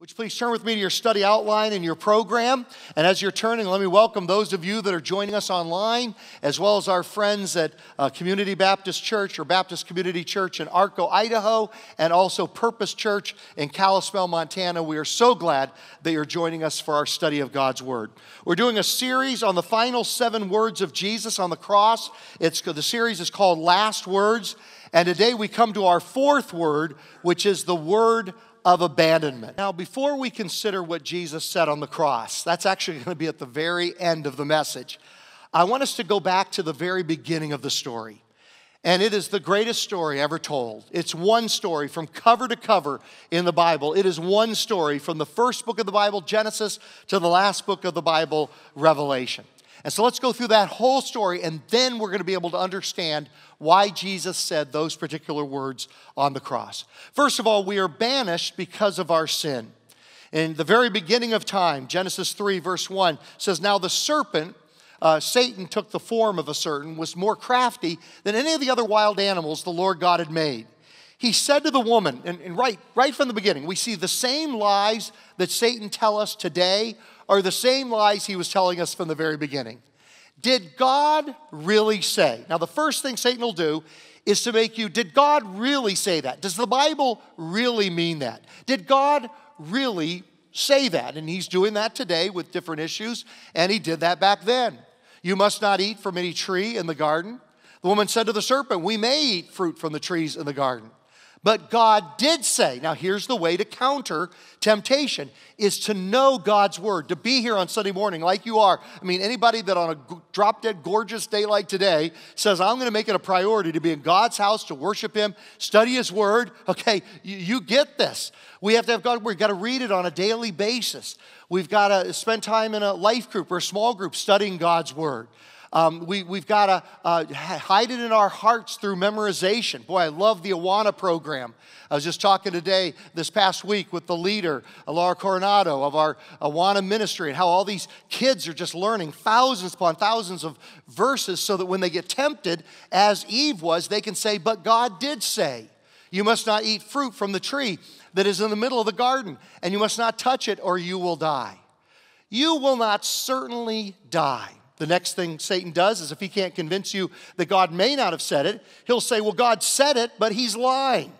Which please turn with me to your study outline and your program. And as you're turning, let me welcome those of you that are joining us online, as well as our friends at uh, Community Baptist Church or Baptist Community Church in Arco, Idaho, and also Purpose Church in Kalispell, Montana. We are so glad that you're joining us for our study of God's Word. We're doing a series on the final seven words of Jesus on the cross. It's, the series is called Last Words. And today we come to our fourth word, which is the word of abandonment. Now, before we consider what Jesus said on the cross, that's actually going to be at the very end of the message. I want us to go back to the very beginning of the story. And it is the greatest story ever told. It's one story from cover to cover in the Bible. It is one story from the first book of the Bible, Genesis, to the last book of the Bible, Revelation. And so let's go through that whole story, and then we're going to be able to understand why Jesus said those particular words on the cross. First of all, we are banished because of our sin. In the very beginning of time, Genesis 3, verse 1 says, Now the serpent, uh, Satan, took the form of a certain, was more crafty than any of the other wild animals the Lord God had made. He said to the woman, and, and right, right from the beginning, we see the same lies that Satan tell us today are the same lies he was telling us from the very beginning. Did God really say? Now, the first thing Satan will do is to make you, did God really say that? Does the Bible really mean that? Did God really say that? And he's doing that today with different issues, and he did that back then. You must not eat from any tree in the garden. The woman said to the serpent, We may eat fruit from the trees in the garden. But God did say, now here's the way to counter temptation is to know God's word, to be here on Sunday morning like you are. I mean, anybody that on a drop dead gorgeous day like today says, I'm going to make it a priority to be in God's house, to worship Him, study His word, okay, you, you get this. We have to have God. We've got to read it on a daily basis. We've got to spend time in a life group or a small group studying God's word. Um, we, we've got to uh, hide it in our hearts through memorization. Boy, I love the Awana program. I was just talking today, this past week, with the leader, Laura Coronado, of our Awana ministry, and how all these kids are just learning thousands upon thousands of verses so that when they get tempted, as Eve was, they can say, But God did say, You must not eat fruit from the tree that is in the middle of the garden, and you must not touch it, or you will die. You will not certainly die. The next thing Satan does is if he can't convince you that God may not have said it, he'll say, Well, God said it, but he's lying.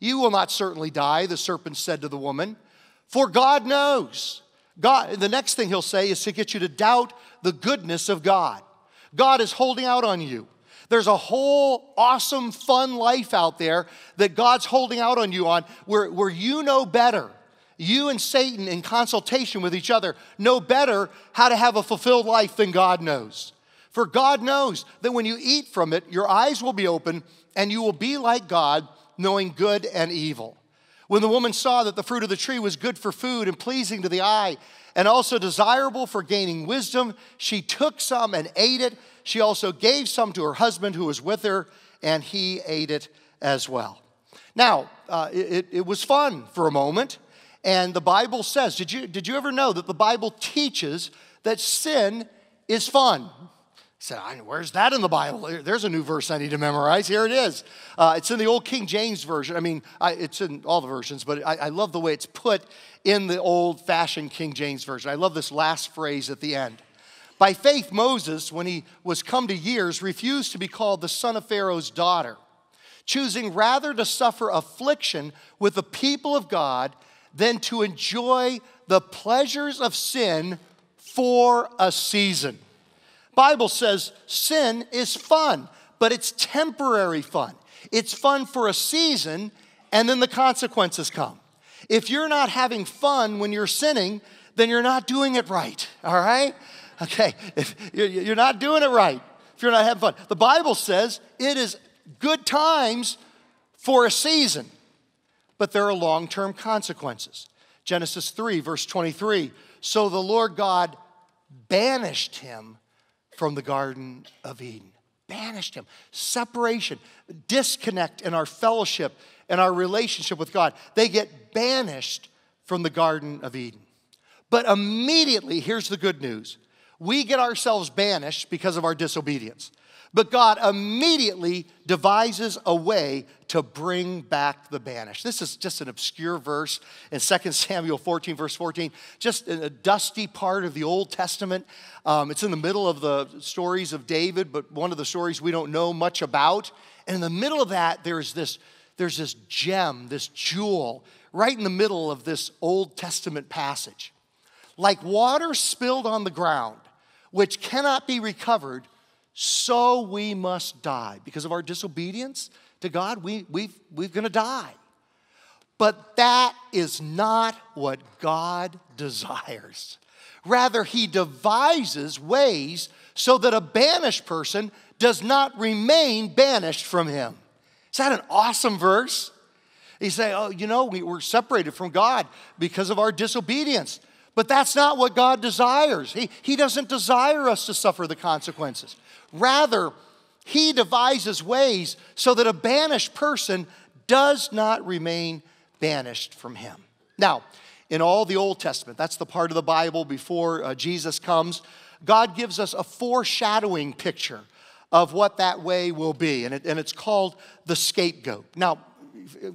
You will not certainly die, the serpent said to the woman, for God knows. God, the next thing he'll say is to get you to doubt the goodness of God. God is holding out on you. There's a whole awesome, fun life out there that God's holding out on you on where, where you know better you and Satan, in consultation with each other, know better how to have a fulfilled life than God knows. For God knows that when you eat from it, your eyes will be open and you will be like God, knowing good and evil. When the woman saw that the fruit of the tree was good for food and pleasing to the eye, and also desirable for gaining wisdom, she took some and ate it. She also gave some to her husband who was with her, and he ate it as well. Now, uh, it, it was fun for a moment. And the Bible says, did you, did you ever know that the Bible teaches that sin is fun? said, where's that in the Bible? There's a new verse I need to memorize. Here it is. Uh, it's in the old King James Version. I mean, I, it's in all the versions, but I, I love the way it's put in the old fashioned King James Version. I love this last phrase at the end. By faith, Moses, when he was come to years, refused to be called the son of Pharaoh's daughter, choosing rather to suffer affliction with the people of God than to enjoy the pleasures of sin for a season. Bible says sin is fun, but it's temporary fun. It's fun for a season and then the consequences come. If you're not having fun when you're sinning, then you're not doing it right, all right? Okay, if you're not doing it right if you're not having fun. The Bible says it is good times for a season but there are long term consequences. Genesis 3, verse 23 So the Lord God banished him from the Garden of Eden. Banished him. Separation, disconnect in our fellowship and our relationship with God. They get banished from the Garden of Eden. But immediately, here's the good news we get ourselves banished because of our disobedience. But God immediately devises a way to bring back the banished. This is just an obscure verse in 2 Samuel 14, verse 14, just a dusty part of the Old Testament. Um, it's in the middle of the stories of David, but one of the stories we don't know much about. And in the middle of that, there's this, there's this gem, this jewel, right in the middle of this Old Testament passage. Like water spilled on the ground which cannot be recovered, so we must die. Because of our disobedience to God, we, we we're going to die. But that is not what God desires. Rather, He devises ways so that a banished person does not remain banished from Him. Is that an awesome verse? He say, oh, you know, we we're separated from God because of our disobedience. But that's not what God desires. He, he doesn't desire us to suffer the consequences. Rather, He devises ways so that a banished person does not remain banished from Him. Now, in all the Old Testament, that's the part of the Bible before uh, Jesus comes, God gives us a foreshadowing picture of what that way will be, and, it, and it's called the scapegoat. Now,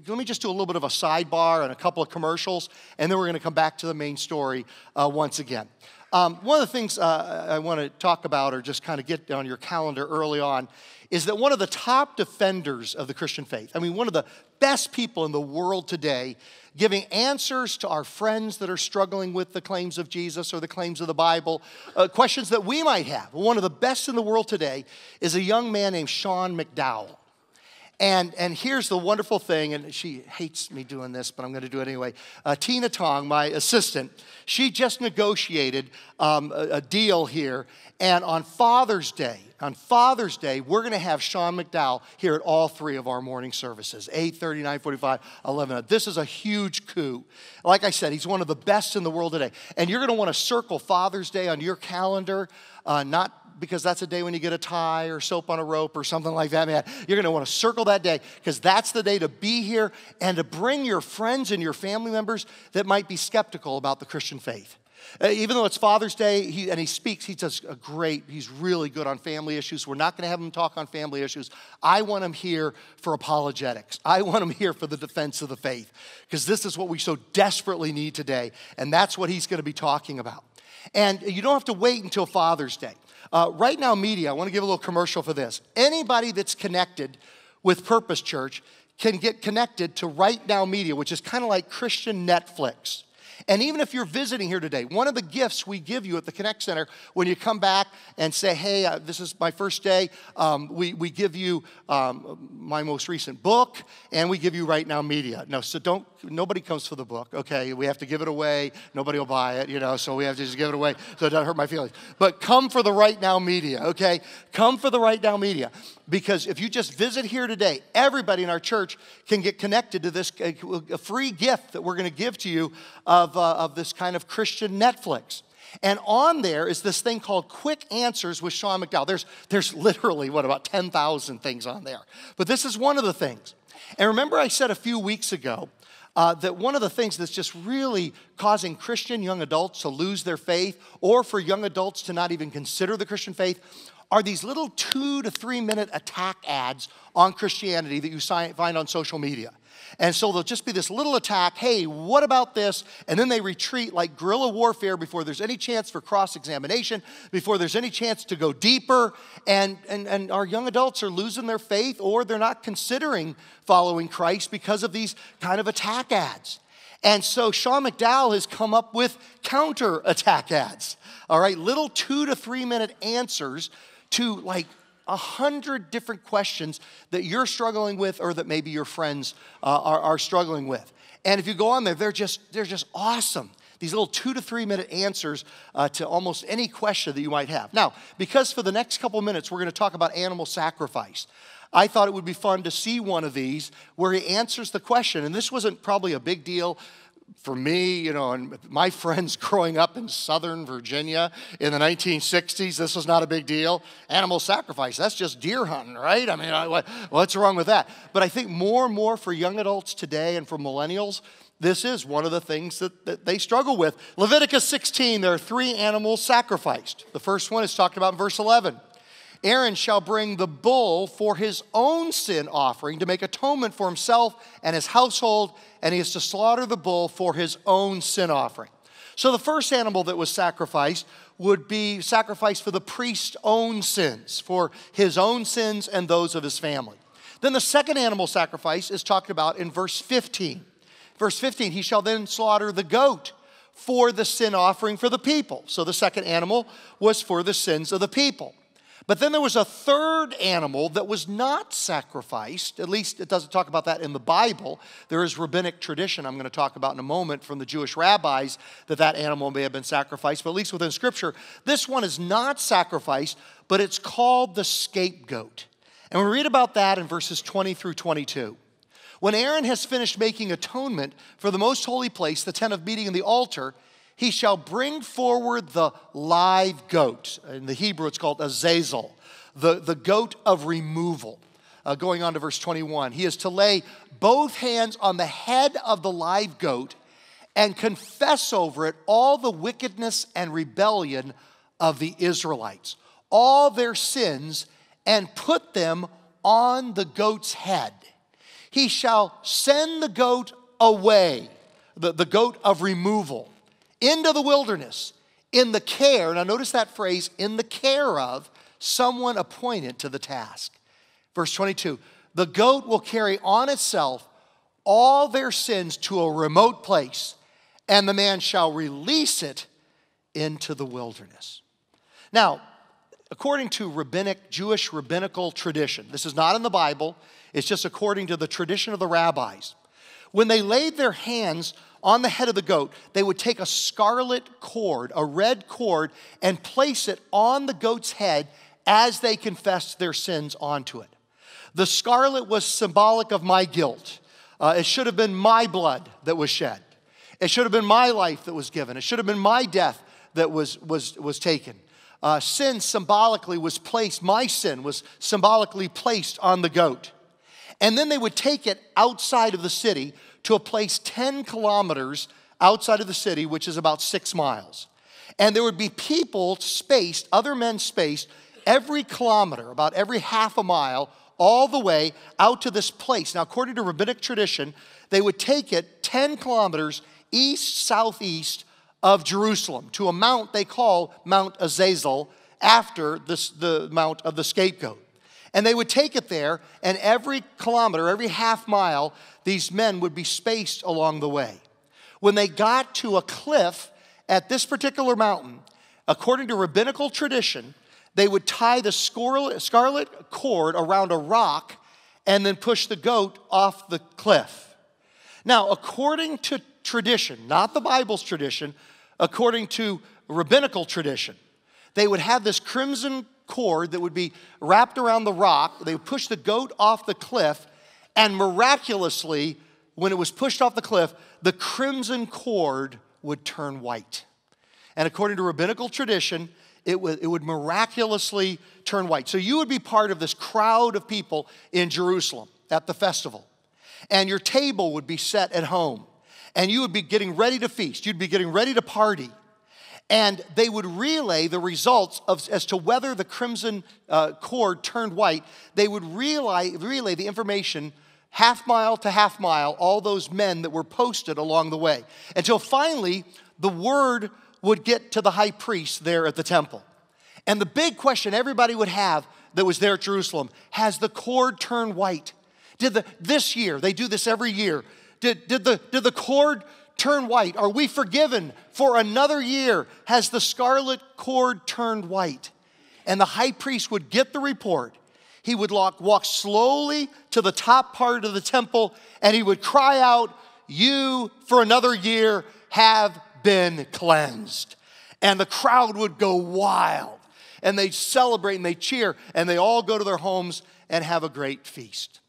let me just do a little bit of a sidebar and a couple of commercials, and then we're going to come back to the main story uh, once again. Um, one of the things uh, I want to talk about, or just kind of get on your calendar early on, is that one of the top defenders of the Christian faith, I mean, one of the best people in the world today, giving answers to our friends that are struggling with the claims of Jesus or the claims of the Bible, uh, questions that we might have. One of the best in the world today is a young man named Sean McDowell. And, and here's the wonderful thing, and she hates me doing this, but I'm going to do it anyway. Uh, Tina Tong, my assistant, she just negotiated um, a, a deal here. And on Father's Day, on Father's Day, we're going to have Sean McDowell here at all three of our morning services 8:30, 9:45, 11. This is a huge coup. Like I said, he's one of the best in the world today. And you're going to want to circle Father's Day on your calendar, uh, not because that's a day when you get a tie or soap on a rope or something like that, man. You're going to want to circle that day because that's the day to be here and to bring your friends and your family members that might be skeptical about the Christian faith. Uh, even though it's Father's Day he, and he speaks, he does a great, he's really good on family issues. We're not going to have him talk on family issues. I want him here for apologetics. I want him here for the defense of the faith because this is what we so desperately need today. And that's what he's going to be talking about. And you don't have to wait until Father's Day. Uh, right now, media, I want to give a little commercial for this. Anybody that's connected with Purpose Church can get connected to Right Now Media, which is kind of like Christian Netflix. And even if you're visiting here today, one of the gifts we give you at the Connect Center when you come back and say, hey, uh, this is my first day, um, we, we give you um, my most recent book and we give you right now media. No, so don't, nobody comes for the book, okay? We have to give it away. Nobody will buy it, you know, so we have to just give it away so it doesn't hurt my feelings. But come for the right now media, okay? Come for the right now media because if you just visit here today, everybody in our church can get connected to this a free gift that we're going to give to you of, uh, of this kind of Christian Netflix. And on there is this thing called Quick Answers with Sean McDowell. There's, there's literally, what, about 10,000 things on there. But this is one of the things. And remember, I said a few weeks ago uh, that one of the things that's just really causing Christian young adults to lose their faith or for young adults to not even consider the Christian faith are these little two to three minute attack ads on Christianity that you find on social media. And so there'll just be this little attack, hey, what about this? And then they retreat like guerrilla warfare before there's any chance for cross examination, before there's any chance to go deeper. And, and, and our young adults are losing their faith or they're not considering following Christ because of these kind of attack ads. And so Sean McDowell has come up with counter attack ads, all right, little two to three minute answers to like a hundred different questions that you're struggling with or that maybe your friends uh, are, are struggling with. And if you go on there, they're just, they're just awesome. These little two to three minute answers uh, to almost any question that you might have. Now, because for the next couple minutes we're going to talk about animal sacrifice, I thought it would be fun to see one of these where he answers the question. And this wasn't probably a big deal for me, you know, and my friends growing up in southern Virginia in the 1960s, this was not a big deal. Animal sacrifice, that's just deer hunting, right? I mean, I, what's wrong with that? But I think more and more for young adults today and for millennials, this is one of the things that, that they struggle with. Leviticus 16, there are three animals sacrificed. The first one is talked about in verse 11 Aaron shall bring the bull for his own sin offering to make atonement for himself and his household, and he is to slaughter the bull for his own sin offering. So the first animal that was sacrificed would be sacrificed for the priest's own sins, for his own sins and those of his family. Then the second animal sacrifice is talked about in verse 15. Verse 15, he shall then slaughter the goat for the sin offering for the people. So the second animal was for the sins of the people. But then there was a third animal that was not sacrificed. At least it doesn't talk about that in the Bible. There is rabbinic tradition I'm going to talk about in a moment from the Jewish rabbis that that animal may have been sacrificed. But at least within Scripture, this one is not sacrificed, but it's called the scapegoat. And we read about that in verses 20 through 22. When Aaron has finished making atonement for the most holy place, the tent of meeting and the altar, he shall bring forward the live goat. In the Hebrew, it's called azazel, the, the goat of removal. Uh, going on to verse 21, he is to lay both hands on the head of the live goat and confess over it all the wickedness and rebellion of the Israelites, all their sins, and put them on the goat's head. He shall send the goat away, the, the goat of removal into the wilderness in the care, now notice that phrase, in the care of someone appointed to the task. Verse 22 the goat will carry on itself all their sins to a remote place, and the man shall release it into the wilderness. Now, according to rabbinic, Jewish rabbinical tradition, this is not in the Bible, it's just according to the tradition of the rabbis. When they laid their hands on the head of the goat, they would take a scarlet cord, a red cord, and place it on the goat's head as they confessed their sins onto it. The scarlet was symbolic of my guilt. Uh, it should have been my blood that was shed. It should have been my life that was given. It should have been my death that was, was, was taken. Uh, sin symbolically was placed, my sin was symbolically placed on the goat. And then they would take it outside of the city to a place 10 kilometers outside of the city, which is about six miles. And there would be people spaced, other men spaced, every kilometer, about every half a mile, all the way out to this place. Now, according to rabbinic tradition, they would take it 10 kilometers east southeast of Jerusalem to a mount they call Mount Azazel after this, the Mount of the Scapegoat. And they would take it there, and every kilometer, every half mile, these men would be spaced along the way. When they got to a cliff at this particular mountain, according to rabbinical tradition, they would tie the scarlet cord around a rock and then push the goat off the cliff. Now, according to tradition, not the Bible's tradition, according to rabbinical tradition, they would have this crimson cord that would be wrapped around the rock. They would push the goat off the cliff, and miraculously, when it was pushed off the cliff, the crimson cord would turn white. And according to rabbinical tradition, it would, it would miraculously turn white. So you would be part of this crowd of people in Jerusalem at the festival. And your table would be set at home. And you would be getting ready to feast. You'd be getting ready to party and they would relay the results of, as to whether the crimson uh, cord turned white. They would relay, relay the information half mile to half mile, all those men that were posted along the way, until finally the word would get to the high priest there at the temple. And the big question everybody would have that was there at Jerusalem has the cord turned white? Did the, this year, they do this every year, did, did, the, did the cord turn white? Are we forgiven for another year? Has the scarlet cord turned white? And the high priest would get the report. He would walk slowly to the top part of the temple and he would cry out, You for another year have been cleansed. And the crowd would go wild and they celebrate and they cheer and they all go to their homes and have a great feast.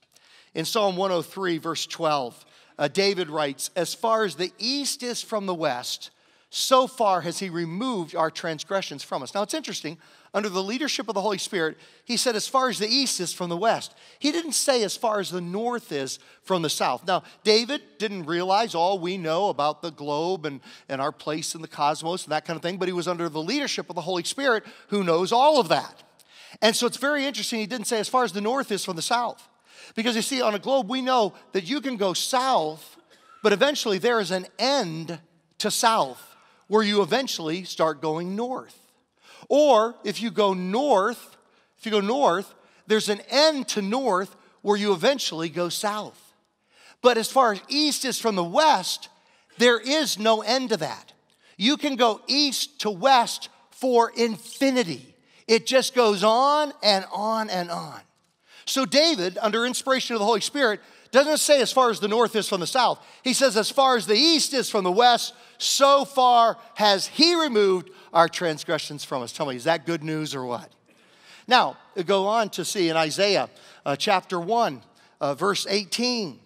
In Psalm 103, verse 12, uh, David writes, As far as the east is from the west, so far has he removed our transgressions from us. Now it's interesting, under the leadership of the Holy Spirit, he said, as far as the east is from the west. He didn't say as far as the north is from the south. Now, David didn't realize all we know about the globe and, and our place in the cosmos and that kind of thing, but he was under the leadership of the Holy Spirit who knows all of that. And so it's very interesting, he didn't say as far as the north is from the south. Because you see, on a globe, we know that you can go south, but eventually there is an end to south where you eventually start going north. Or if you go north, if you go north, there's an end to north where you eventually go south. But as far as east is from the west, there is no end to that. You can go east to west for infinity. It just goes on and on and on. So David, under inspiration of the Holy Spirit, doesn't say as far as the north is from the south. He says, as far as the east is from the west, so far has he removed our transgressions from us. Tell me, is that good news or what? Now, go on to see in Isaiah uh, chapter 1, uh, verse 18.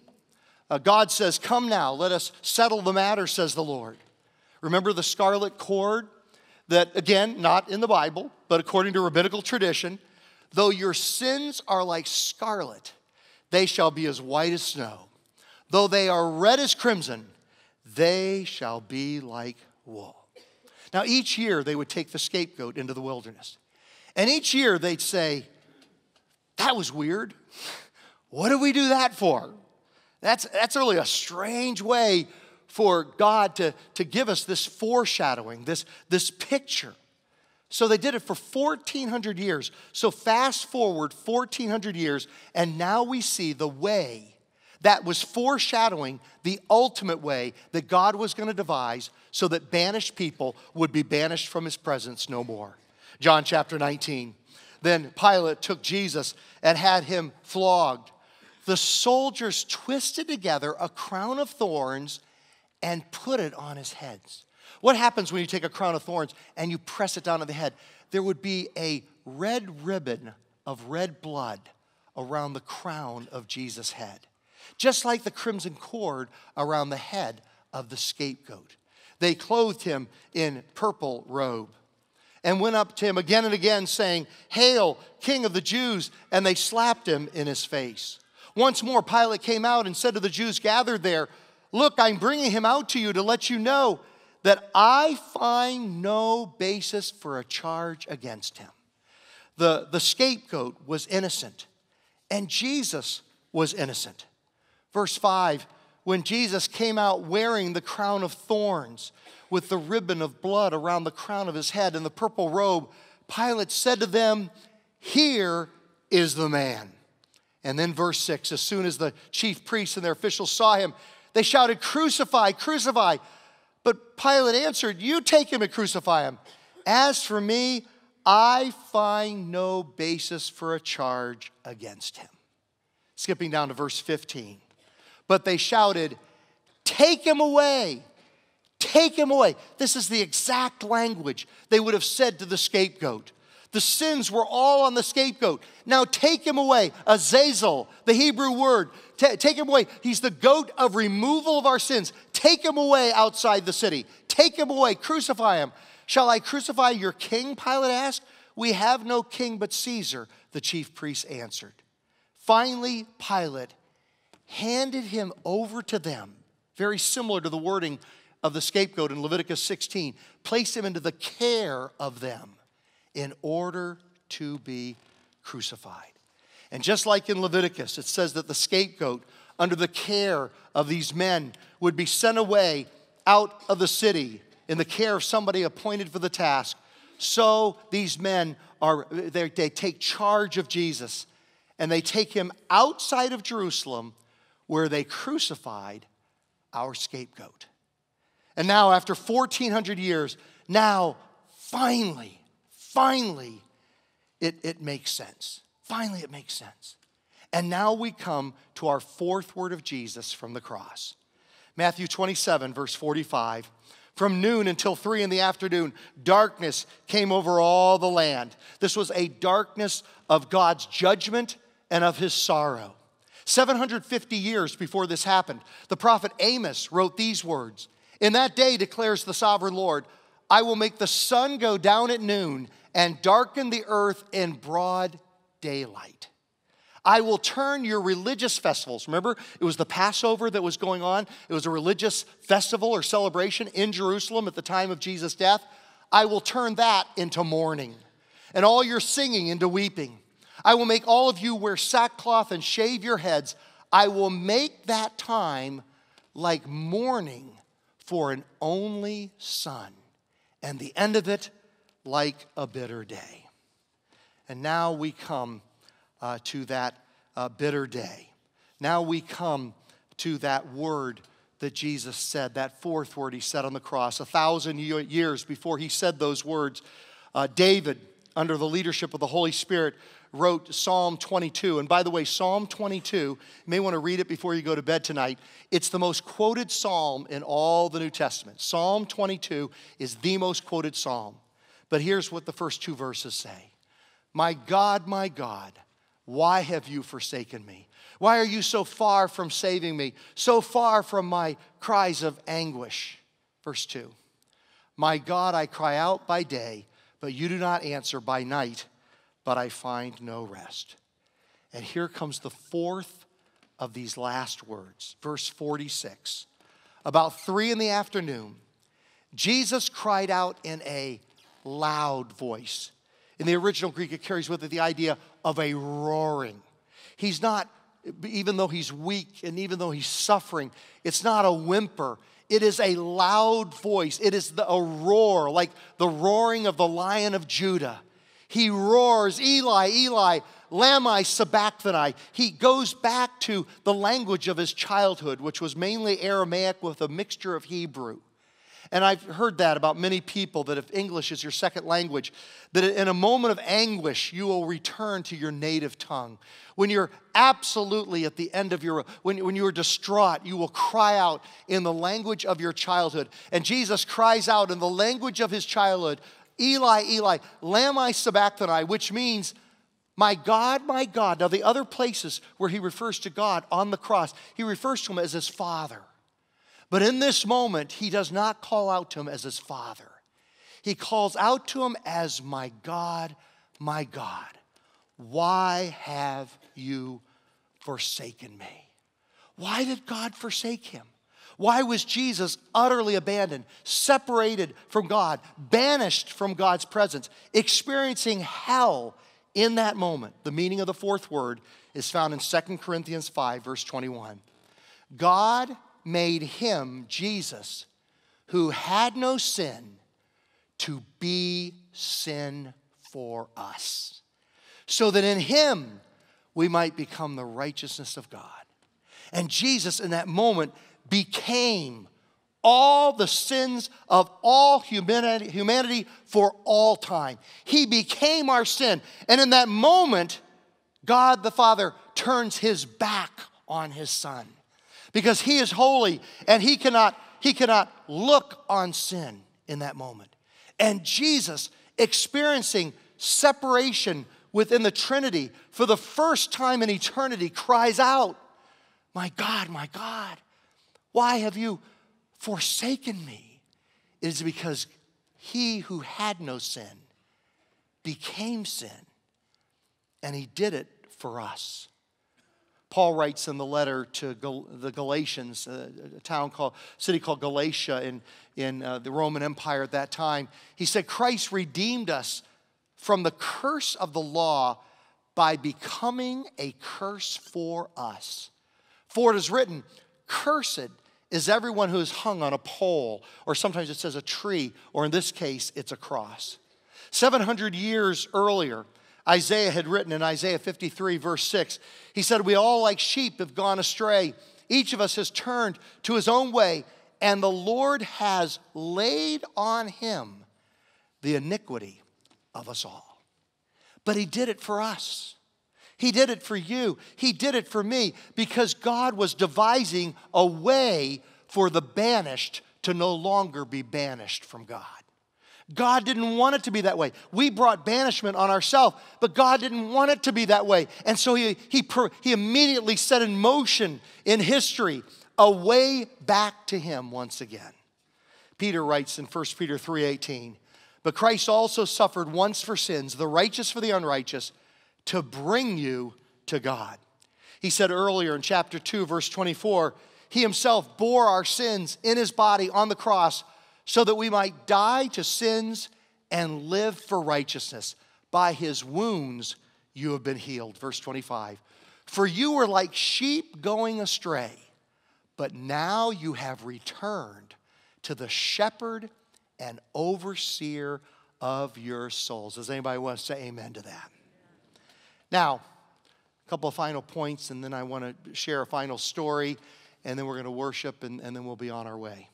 Uh, God says, Come now, let us settle the matter, says the Lord. Remember the scarlet cord that, again, not in the Bible, but according to rabbinical tradition, Though your sins are like scarlet, they shall be as white as snow. Though they are red as crimson, they shall be like wool. Now, each year they would take the scapegoat into the wilderness. And each year they'd say, That was weird. What did we do that for? That's, that's really a strange way for God to, to give us this foreshadowing, this, this picture so they did it for 1,400 years. So fast forward 1,400 years, and now we see the way that was foreshadowing the ultimate way that God was going to devise so that banished people would be banished from his presence no more. John chapter 19. Then Pilate took Jesus and had him flogged. The soldiers twisted together a crown of thorns and put it on his heads. What happens when you take a crown of thorns and you press it down on the head? There would be a red ribbon of red blood around the crown of Jesus' head, just like the crimson cord around the head of the scapegoat. They clothed him in purple robe and went up to him again and again, saying, Hail, King of the Jews! And they slapped him in his face. Once more, Pilate came out and said to the Jews gathered there, Look, I'm bringing him out to you to let you know that I find no basis for a charge against him. The, the scapegoat was innocent, and Jesus was innocent. Verse 5 When Jesus came out wearing the crown of thorns with the ribbon of blood around the crown of his head and the purple robe, Pilate said to them, Here is the man. And then, verse 6 As soon as the chief priests and their officials saw him, they shouted, Crucify, crucify. But Pilate answered, You take him and crucify him. As for me, I find no basis for a charge against him. Skipping down to verse 15. But they shouted, Take him away! Take him away. This is the exact language they would have said to the scapegoat. The sins were all on the scapegoat. Now take him away. Azazel, the Hebrew word, take him away. He's the goat of removal of our sins. Take him away outside the city. Take him away. Crucify him. Shall I crucify your king? Pilate asked. We have no king but Caesar, the chief priest answered. Finally, Pilate handed him over to them, very similar to the wording of the scapegoat in Leviticus 16, placed him into the care of them in order to be crucified. And just like in Leviticus, it says that the scapegoat under the care of these men would be sent away out of the city in the care of somebody appointed for the task. So these men are, they, they take charge of Jesus and they take him outside of Jerusalem where they crucified our scapegoat. And now, after 1400 years, now finally, finally, it, it makes sense. Finally, it makes sense. And now we come to our fourth word of Jesus from the cross Matthew 27, verse 45. From noon until three in the afternoon, darkness came over all the land. This was a darkness of God's judgment and of his sorrow. 750 years before this happened, the prophet Amos wrote these words In that day declares the sovereign Lord, I will make the sun go down at noon and darken the earth in broad daylight. I will turn your religious festivals. Remember, it was the Passover that was going on, it was a religious festival or celebration in Jerusalem at the time of Jesus' death. I will turn that into mourning and all your singing into weeping. I will make all of you wear sackcloth and shave your heads. I will make that time like mourning for an only son, and the end of it like a bitter day. And now we come uh, to that uh, bitter day. Now we come to that word that Jesus said, that fourth word he said on the cross. A thousand years before he said those words, uh, David, under the leadership of the Holy Spirit, wrote Psalm 22. And by the way, Psalm 22, you may want to read it before you go to bed tonight. It's the most quoted psalm in all the New Testament. Psalm 22 is the most quoted psalm. But here's what the first two verses say My God, my God, why have you forsaken me? Why are you so far from saving me, so far from my cries of anguish? Verse 2 My God, I cry out by day, but you do not answer by night, but I find no rest. And here comes the fourth of these last words, verse 46. About three in the afternoon, Jesus cried out in a loud voice. In the original Greek, it carries with it the idea of a roaring. He's not, even though he's weak and even though he's suffering, it's not a whimper. It is a loud voice. It is the, a roar, like the roaring of the lion of Judah. He roars, Eli, Eli, Lamai Sabachthani. He goes back to the language of his childhood, which was mainly Aramaic with a mixture of Hebrew. And I've heard that about many people that if English is your second language, that in a moment of anguish, you will return to your native tongue. When you're absolutely at the end of your, when, when you are distraught, you will cry out in the language of your childhood. And Jesus cries out in the language of his childhood, Eli, Eli, Lamai Sabachthani, which means, my God, my God. Now, the other places where he refers to God on the cross, he refers to him as his father. But in this moment, he does not call out to him as his father. He calls out to him as, My God, my God, why have you forsaken me? Why did God forsake him? Why was Jesus utterly abandoned, separated from God, banished from God's presence, experiencing hell in that moment? The meaning of the fourth word is found in 2 Corinthians 5, verse 21. God made him, Jesus, who had no sin, to be sin for us, so that in him we might become the righteousness of God. And Jesus, in that moment, became all the sins of all humanity, humanity, for all time. He became our sin. And in that moment, God the Father turns his back on his son because he is holy and he cannot he cannot look on sin in that moment. And Jesus experiencing separation within the Trinity for the first time in eternity cries out, "My God, my God, why have you forsaken me?" It is because he who had no sin became sin. And he did it for us. Paul writes in the letter to Gal- the Galatians, uh, a town called, city called Galatia in, in uh, the Roman Empire at that time. He said, Christ redeemed us from the curse of the law by becoming a curse for us. For it is written, Cursed is everyone who is hung on a pole, or sometimes it says a tree, or in this case, it's a cross. 700 years earlier, Isaiah had written in Isaiah 53, verse 6. He said, We all, like sheep, have gone astray. Each of us has turned to his own way, and the Lord has laid on him the iniquity of us all. But he did it for us. He did it for you. He did it for me because God was devising a way for the banished to no longer be banished from God. God didn't want it to be that way. We brought banishment on ourselves, but God didn't want it to be that way. And so he, he, he immediately set in motion in history a way back to him once again. Peter writes in 1 Peter 3:18, "But Christ also suffered once for sins, the righteous for the unrighteous, to bring you to God." He said earlier in chapter 2 verse 24, "He himself bore our sins in his body on the cross." so that we might die to sins and live for righteousness. By his wounds you have been healed. Verse 25. For you were like sheep going astray, but now you have returned to the shepherd and overseer of your souls. Does anybody want to say amen to that? Now, a couple of final points, and then I want to share a final story, and then we're going to worship, and, and then we'll be on our way.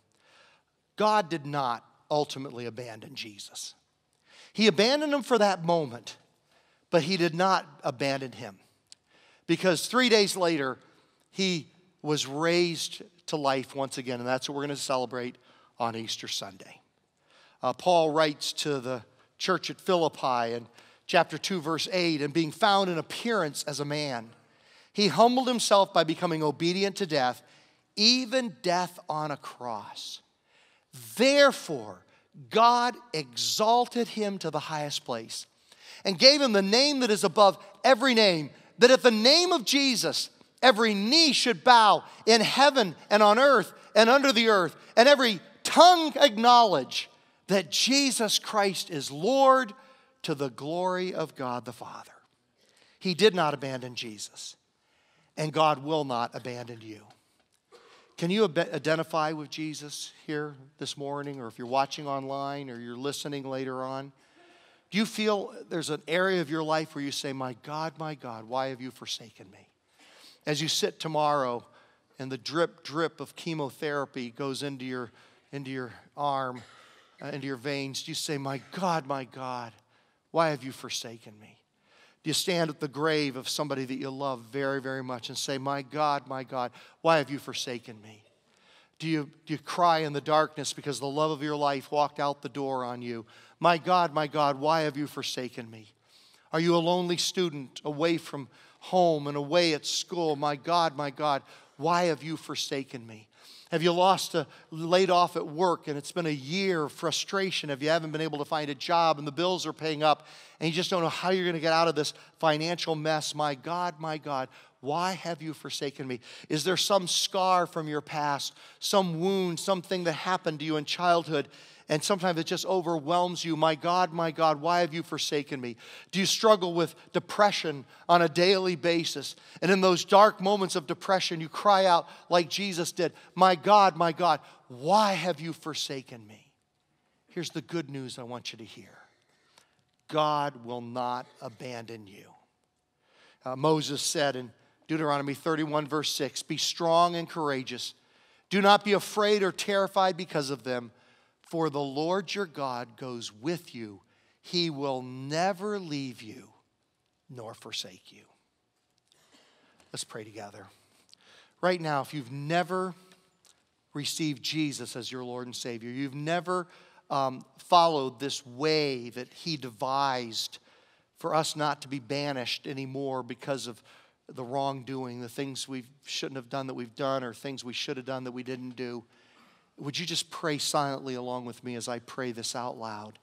God did not ultimately abandon Jesus. He abandoned him for that moment, but he did not abandon him because three days later, he was raised to life once again, and that's what we're going to celebrate on Easter Sunday. Uh, Paul writes to the church at Philippi in chapter 2, verse 8, and being found in appearance as a man, he humbled himself by becoming obedient to death, even death on a cross. Therefore, God exalted him to the highest place and gave him the name that is above every name, that at the name of Jesus, every knee should bow in heaven and on earth and under the earth, and every tongue acknowledge that Jesus Christ is Lord to the glory of God the Father. He did not abandon Jesus, and God will not abandon you. Can you identify with Jesus here this morning, or if you're watching online or you're listening later on? Do you feel there's an area of your life where you say, My God, my God, why have you forsaken me? As you sit tomorrow and the drip, drip of chemotherapy goes into your, into your arm, uh, into your veins, do you say, My God, my God, why have you forsaken me? Do you stand at the grave of somebody that you love very, very much and say, My God, my God, why have you forsaken me? Do you, do you cry in the darkness because the love of your life walked out the door on you? My God, my God, why have you forsaken me? Are you a lonely student away from home and away at school? My God, my God, why have you forsaken me? Have you lost a laid off at work and it's been a year of frustration? Have you haven't been able to find a job and the bills are paying up and you just don't know how you're going to get out of this financial mess? My God, my God, why have you forsaken me? Is there some scar from your past, some wound, something that happened to you in childhood? and sometimes it just overwhelms you. My God, my God, why have you forsaken me? Do you struggle with depression on a daily basis? And in those dark moments of depression, you cry out like Jesus did, My God, my God, why have you forsaken me? Here's the good news I want you to hear God will not abandon you. Uh, Moses said in Deuteronomy 31, verse 6 Be strong and courageous. Do not be afraid or terrified because of them, for the Lord your God goes with you, he will never leave you nor forsake you. Let's pray together. Right now, if you've never received Jesus as your Lord and Savior, you've never um, followed this way that He devised for us not to be banished anymore because of the wrongdoing, the things we shouldn't have done that we've done, or things we should have done that we didn't do. Would you just pray silently along with me as I pray this out loud?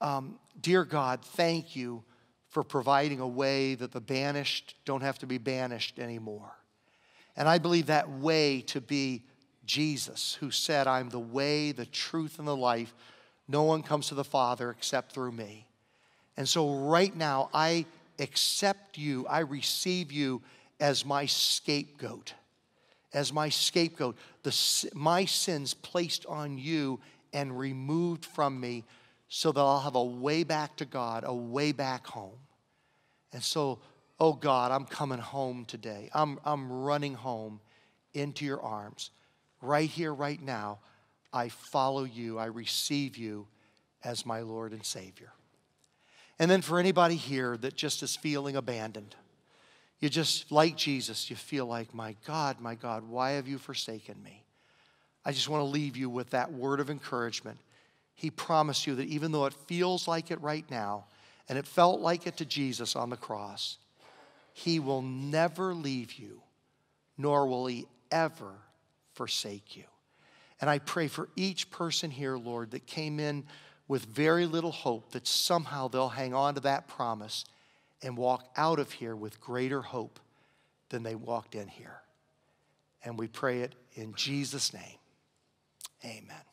Um, Dear God, thank you for providing a way that the banished don't have to be banished anymore. And I believe that way to be Jesus, who said, I'm the way, the truth, and the life. No one comes to the Father except through me. And so, right now, I accept you, I receive you as my scapegoat as my scapegoat, the, my sins placed on you and removed from me so that I'll have a way back to God, a way back home. And so, oh God, I'm coming home today. I'm, I'm running home into your arms. Right here, right now, I follow you, I receive you as my Lord and Savior. And then for anybody here that just is feeling abandoned, you just, like Jesus, you feel like, my God, my God, why have you forsaken me? I just want to leave you with that word of encouragement. He promised you that even though it feels like it right now, and it felt like it to Jesus on the cross, He will never leave you, nor will He ever forsake you. And I pray for each person here, Lord, that came in with very little hope that somehow they'll hang on to that promise and walk out of here with greater hope than they walked in here. And we pray it in Jesus' name. Amen.